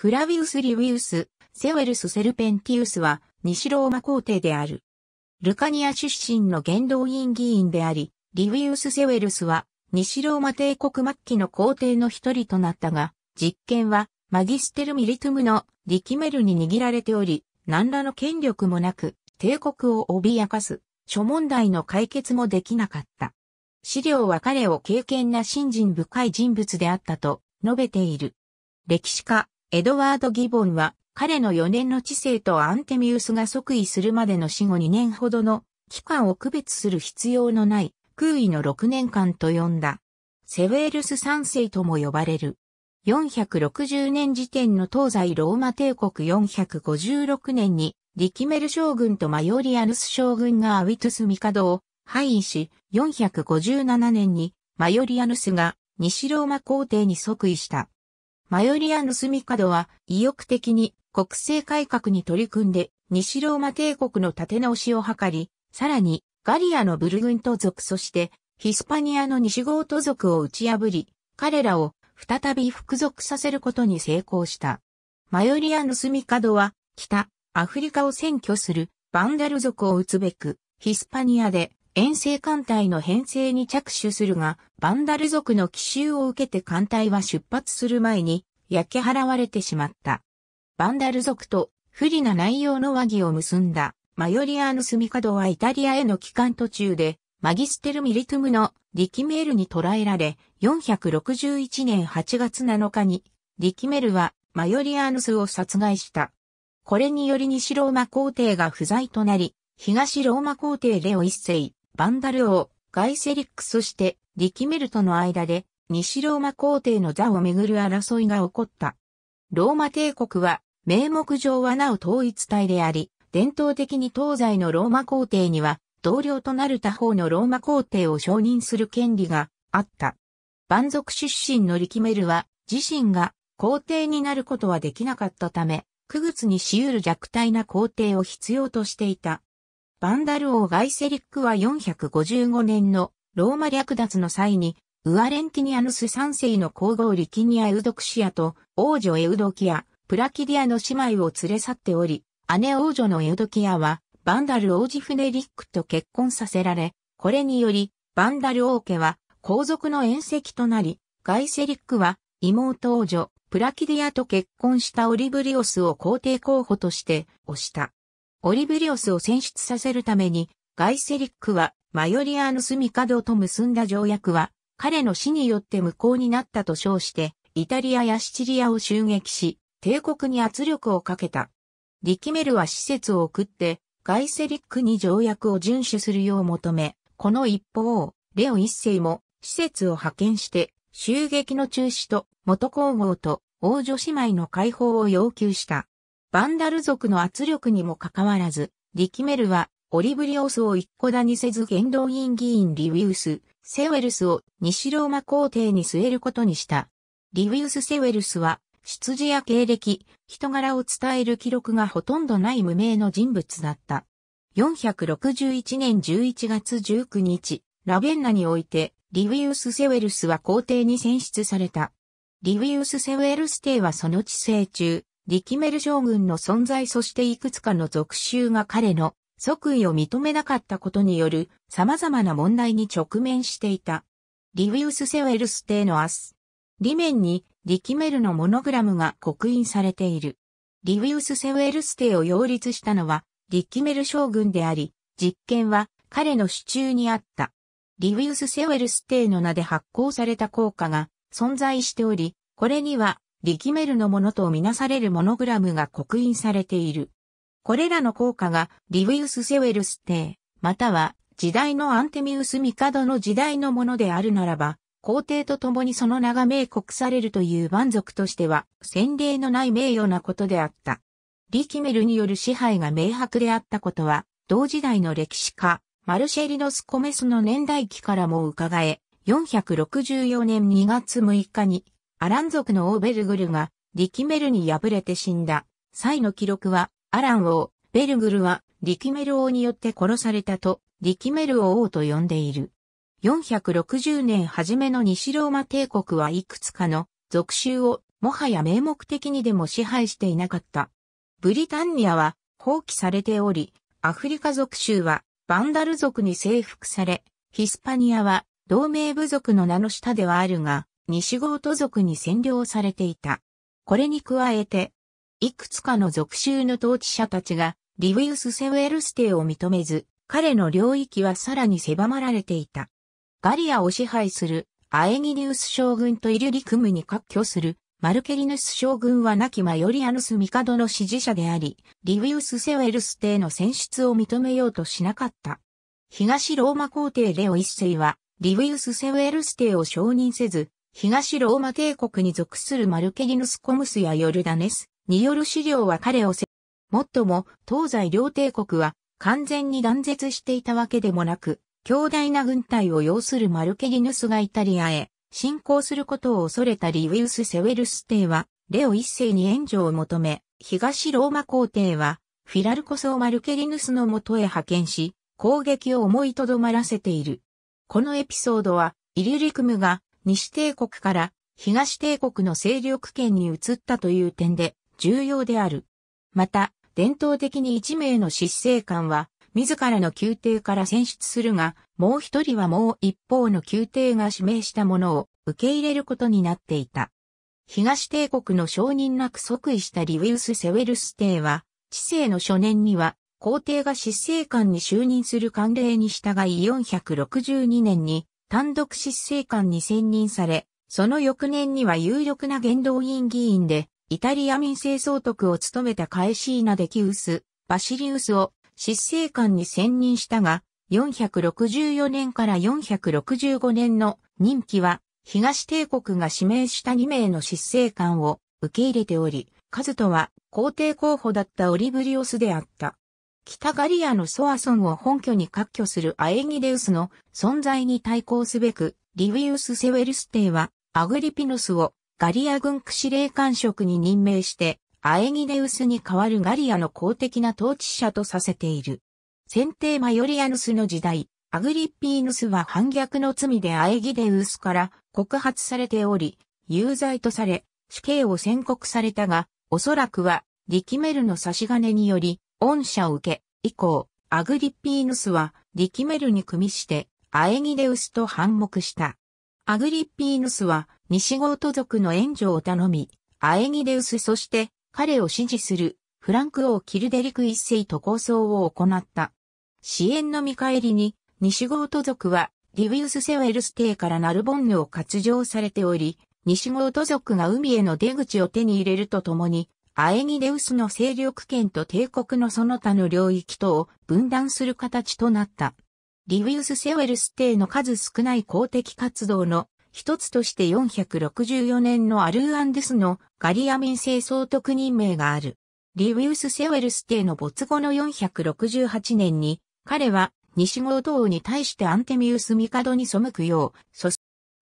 フラィウス・リウィウス、セウェルス・セルペンティウスは、西ローマ皇帝である。ルカニア出身の元老院議員であり、リウィウス・セウェルスは、西ローマ帝国末期の皇帝の一人となったが、実権は、マギステル・ミリトゥムのリキメルに握られており、何らの権力もなく、帝国を脅かす、諸問題の解決もできなかった。資料は彼を敬虔な信心深い人物であったと述べている。歴史家、エドワード・ギボンは、彼の4年の知性とアンテミウスが即位するまでの死後2年ほどの期間を区別する必要のない空位の6年間と呼んだ。セウェールス三世とも呼ばれる。460年時点の東西ローマ帝国456年に、リキメル将軍とマヨリアヌス将軍がアウィトゥス帝を廃位し、457年にマヨリアヌスが西ローマ皇帝に即位した。マヨリアヌスミカドは意欲的に国政改革に取り組んで西ローマ帝国の立て直しを図り、さらにガリアのブルグント族そしてヒスパニアの西ゴート族を打ち破り、彼らを再び服属させることに成功した。マヨリアヌスミカドは北アフリカを占拠するバンダル族を打つべくヒスパニアで遠征艦隊の編成に着手するが、バンダル族の奇襲を受けて艦隊は出発する前に焼け払われてしまった。バンダル族と不利な内容の和議を結んだマヨリアーヌスミカドはイタリアへの帰還途中でマギステル・ミリトゥムの力メールに捕らえられ、461年8月7日に力メールはマヨリアーヌスを殺害した。これにより西ローマ皇帝が不在となり、東ローマ皇帝レオ一世、バンダル王、ガイセリックそしてリキメルとの間で西ローマ皇帝の座をめぐる争いが起こった。ローマ帝国は名目上はなお統一体であり、伝統的に東西のローマ皇帝には同僚となる他方のローマ皇帝を承認する権利があった。蛮族出身のリキメルは自身が皇帝になることはできなかったため、区別にしうる弱体な皇帝を必要としていた。バンダル王ガイセリックは455年のローマ略奪の際に、ウアレンティニアヌス3世の皇后リキニア・エウドクシアと王女エウドキア、プラキディアの姉妹を連れ去っており、姉王女のエウドキアは、バンダル王子フネリックと結婚させられ、これにより、バンダル王家は皇族の縁石となり、ガイセリックは妹王女、プラキディアと結婚したオリブリオスを皇帝候補として推した。オリベリオスを選出させるために、ガイセリックはマヨリアヌス・ミカドと結んだ条約は、彼の死によって無効になったと称して、イタリアやシチリアを襲撃し、帝国に圧力をかけた。リキメルは施設を送って、ガイセリックに条約を遵守するよう求め、この一方、レオ一世も施設を派遣して、襲撃の中止と元皇后と王女姉妹の解放を要求した。バンダル族の圧力にもかかわらず、リキメルはオリブリオスを一個だにせず元老院議員リウィウス、セウェルスを西ローマ皇帝に据えることにした。リウィウス・セウェルスは、出自や経歴、人柄を伝える記録がほとんどない無名の人物だった。461年11月19日、ラベンナにおいて、リウィウス・セウェルスは皇帝に選出された。リウィウス・セウェルス帝はその治世中、リキメル将軍の存在そしていくつかの属州が彼の即位を認めなかったことによる様々な問題に直面していた。リウィウス・セウェルス帝のアス。裏面にリキメルのモノグラムが刻印されている。リウィウス・セウェルス帝を擁立したのはリキメル将軍であり、実験は彼の手中にあった。リウィウス・セウェルス帝の名で発行された効果が存在しており、これにはリキメルのものとみなされるモノグラムが刻印されている。これらの効果がリウィウス・セウェルス帝、または時代のアンテミウス・ミカドの時代のものであるならば、皇帝と共にその名が名国されるという満足としては、先例のない名誉なことであった。リキメルによる支配が明白であったことは、同時代の歴史家、マルシェリノス・コメスの年代記からも伺え、464年2月6日にアラン族のオーベルグルが、リキメルに敗れて死んだ。際の記録は、アラン王、ベルグルは、リキメル王によって殺されたと、リキメル王と呼んでいる。460年初めの西ローマ帝国はいくつかの属州をもはや名目的にでも支配していなかった。ブリタンニアは放棄されており、アフリカ属州はバンダル族に征服され、ヒスパニアは同盟部族の名の下ではあるが、西郷都族に占領されていた。これに加えて、いくつかの属州の統治者たちが、リヴィウス・セウェルステを認めず、彼の領域はさらに狭まられていた。ガリアを支配するアエギリウス将軍とイリュリクムに割拠するマルケリヌス将軍は亡きマヨリアヌスミカドの支持者であり、リヴィウス・セウェルス帝の選出を認めようとしなかった。東ローマ皇帝レオ一世は、リヴィウス・セウェルステを承認せず、東ローマ帝国に属するマルケリヌス・コムスやヨルダネスによる資料は彼をせ、もっとも東西両帝国は完全に断絶していたわけでもなく、強大な軍隊を要するマルケリヌスがイタリアへ侵攻することを恐れたリウィウス・セウェルス帝は、レオ一世に援助を求め、東ローマ皇帝は、フィラルコスをマルケリヌスの元へ派遣し、攻撃を思いとどまらせている。このエピソードは、イリュリクムが西帝国から東帝国の勢力圏に移ったという点で重要である。また、伝統的に一名の執政官は、自らの宮廷から選出するが、もう一人はもう一方の宮廷が指名したものを受け入れることになっていた。東帝国の承認なく即位したリウィウス・セウェルス帝は、治世の初年には、皇帝が執政官に就任する慣例に従い462年に単独執政官に選任され、その翌年には有力な元老院議員で、イタリア民政総督を務めたカエシーナ・デキウス、バシリウスを執政官に選任したが、464年から465年の任期は、東帝国が指名した2名の執政官を受け入れており、カズトは皇帝候補だったオリブリオスであった。北ガリアのソアソンを本拠に割拠するアエギデウスの存在に対抗すべく、リウィウス・セウェルス帝はアグリピノスをガリア軍区司令官職に任命して、アエギデウスに代わるガリアの公的な統治者とさせている。先帝マヨリアヌスの時代、アグリッピーヌスは反逆の罪でアエギデウスから告発されており、有罪とされ、死刑を宣告されたが、おそらくは、リキメルの差し金により、恩赦を受け、以降、アグリッピーヌスは、リキメルに組みして、アエギデウスと反目した。アグリッピーヌスは、西ゴート族の援助を頼み、アエギデウスそして、彼を支持する、フランク王キルデリク一世と構想を行った。支援の見返りに、西ゴート族は、リウィウス・セウェルス帝からナルボンヌを割譲されており、西ゴート族が海への出口を手に入れるとともに、アエギデウスの勢力圏と帝国のその他の領域とを分断する形となった。リィウス・セウェルス帝の数少ない公的活動の一つとして464年のアルーアンデスのガリアミン製総督任命がある。リィウス・セウェルス帝の没後の468年に、彼は西郷道に対してアンテミウス・帝に背くよう、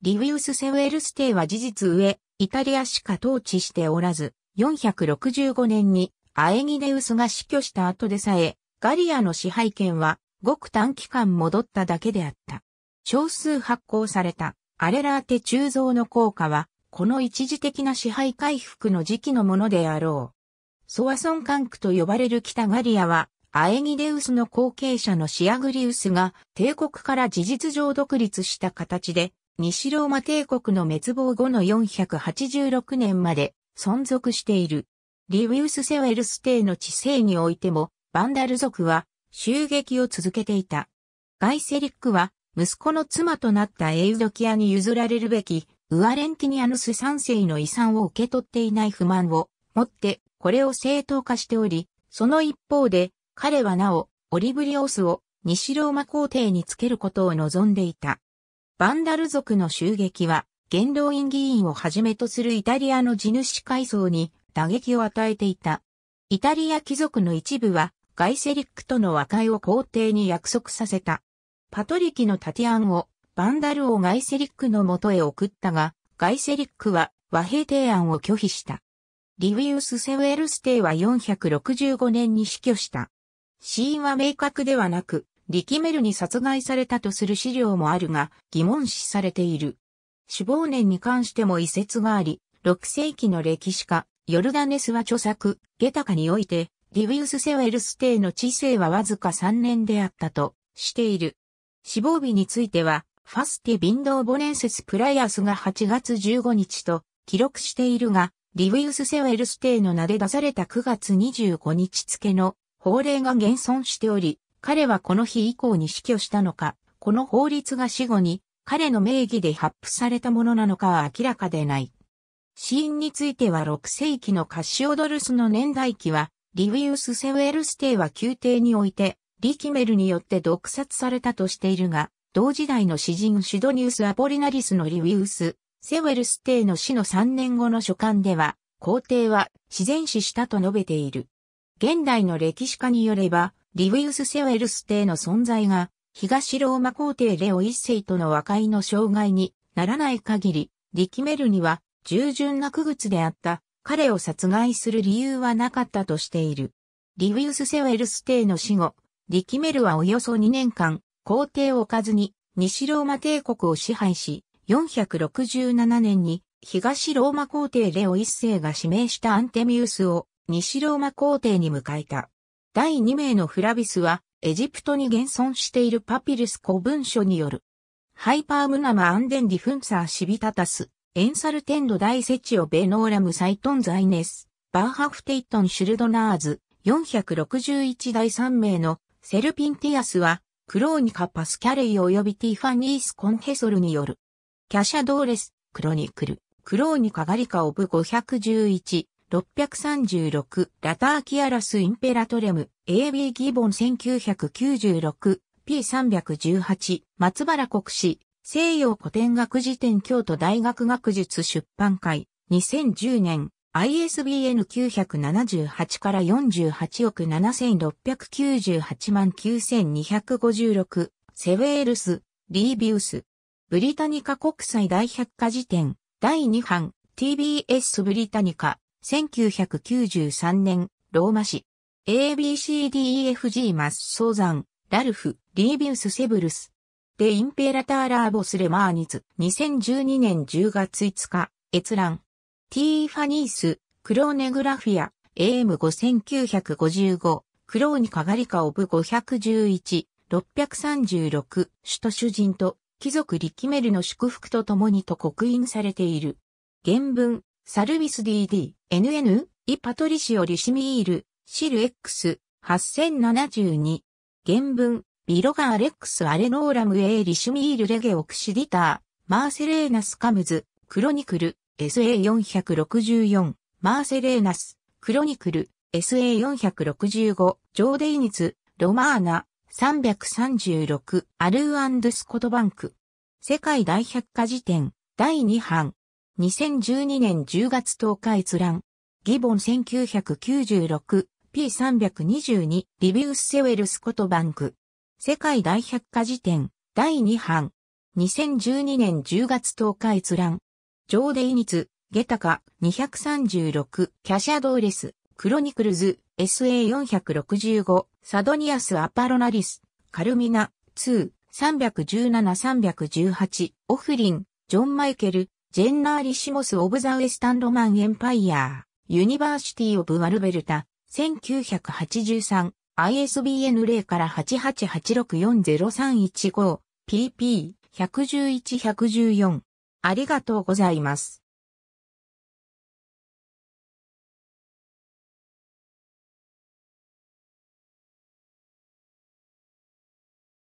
リィウス・セウェルス帝は事実上、イタリアしか統治しておらず、465年にアエギデウスが死去した後でさえ、ガリアの支配権はごく短期間戻っただけであった。少数発行されたアレラーテ鋳造の効果は、この一時的な支配回復の時期のものであろう。ソワソン管区と呼ばれる北ガリアは、アエギデウスの後継者のシアグリウスが帝国から事実上独立した形で、西ローマ帝国の滅亡後の486年まで存続している。リウィウス・セウェルス帝の治世においても、バンダル族は襲撃を続けていた。ガイセリックは、息子の妻となったエウドキアに譲られるべき、ウアレンティニアヌス3世の遺産を受け取っていない不満を持って、これを正当化しており、その一方で、彼はなお、オリブリオスを西ローマ皇帝につけることを望んでいた。バンダル族の襲撃は、元老院議員をはじめとするイタリアの地主階層に打撃を与えていた。イタリア貴族の一部はガイセリックとの和解を皇帝に約束させた。パトリキのタティアンをバンダルをガイセリックの元へ送ったが、ガイセリックは和平提案を拒否した。リウィウス・セウエルステイは465年に死去した。死因は明確ではなく、リキメルに殺害されたとする資料もあるが、疑問視されている。死亡年に関しても遺説があり、6世紀の歴史家、ヨルダネスは著作、ゲタカにおいて、リウィウス・セウェルス帝の治世はわずか3年であったとしている。死亡日については、ファスティ・ビンドー・ボネンセス・プライアスが8月15日と記録しているが、リウィウス・セウェルス帝の名で出された9月25日付の法令が現存しており、彼はこの日以降に死去したのか、この法律が死後に彼の名義で発布されたものなのかは明らかでない。死因については6世紀のカシオドルスの年代記は、リウィウス・セウエルス帝は宮廷において、リキメルによって毒殺されたとしているが、同時代の詩人シュドニウス・アポリナリスのリウィウス、セウェルス帝の死の3年後の書簡では、皇帝は自然死したと述べている。現代の歴史家によれば、リウィウス・セウェルス帝の存在が東ローマ皇帝レオ一世との和解の障害にならない限り、リキメルには従順な区物であった彼を殺害する理由はなかったとしている。リウィウス・セウェルス帝の死後、リキメルはおよそ2年間、皇帝を置かずに西ローマ帝国を支配し、467年に東ローマ皇帝レオ一世が指名したアンテミウスを西ローマ皇帝に迎えた。第2名のフラビスはエジプトに現存しているパピルス古文書による。ハイパームナマアンデンディフンサーシビタタス、エンサルテンド大セチオベノーラムサイトンザイネス、バーハフテイトンシュルドナーズ、461第3名のセルピンティアスは、クローニカ・パスキャレイ及びティファニース・コンヘソルによる。キャシャドーレス、クロニクル、クローニカ・ガリカ・オブ511、636、ラターキアラス・インペラトレム、AB ギボン1996、P318、松原国史、西洋古典学辞典京都大学学術出版会、2010年、ISBN 978から48億7698万9256、セウェールス、リービウス。ブリタニカ国際大百科辞典、第2版、TBS ブリタニカ、1993年、ローマ市。ABCDEFG マッソーザン、ラルフ、リービウス・セブルス。で、インペラターラーボス・レマーニツ。2012年10月5日、閲覧。ティーファニース、クローネグラフィア、AM5955、クローニカガリカオブ511、636、首都主人と貴族リキメルの祝福と共にと刻印されている。原文、サルビス DD、NN、イパトリシオ・リシミール、シル X、8072。原文、ビロガーレックス・アレノーラム・エー・リシュミール・レゲオクシディター、マーセレーナス・カムズ、クロニクル、SA464、マーセレーナス、クロニクル、SA465、ジョーデイニツ、ロマーナ、336、アルースコトバンク。世界大百科事典、第2版。2012年10月10日閲覧。ギボン 1996P322 リビウス・セウェルスコトバンク。世界大百科事典第2版。2012年10月10日閲覧。ジョーデイニツ、ゲタカ236キャシャドーレス、クロニクルズ SA465 サドニアス・アパロナリス、カルミナ2。317-318、オフリン、ジョン・マイケル、ジェンナーリシモス・オブ・ザ・ウェスタン・ロマン・エンパイアー、ユニバーシティ・オブ・ワルベルタ、1983、ISBN 0から8 8 8 6 4 0 3 1 5 pp、111-114。ありがとうございます。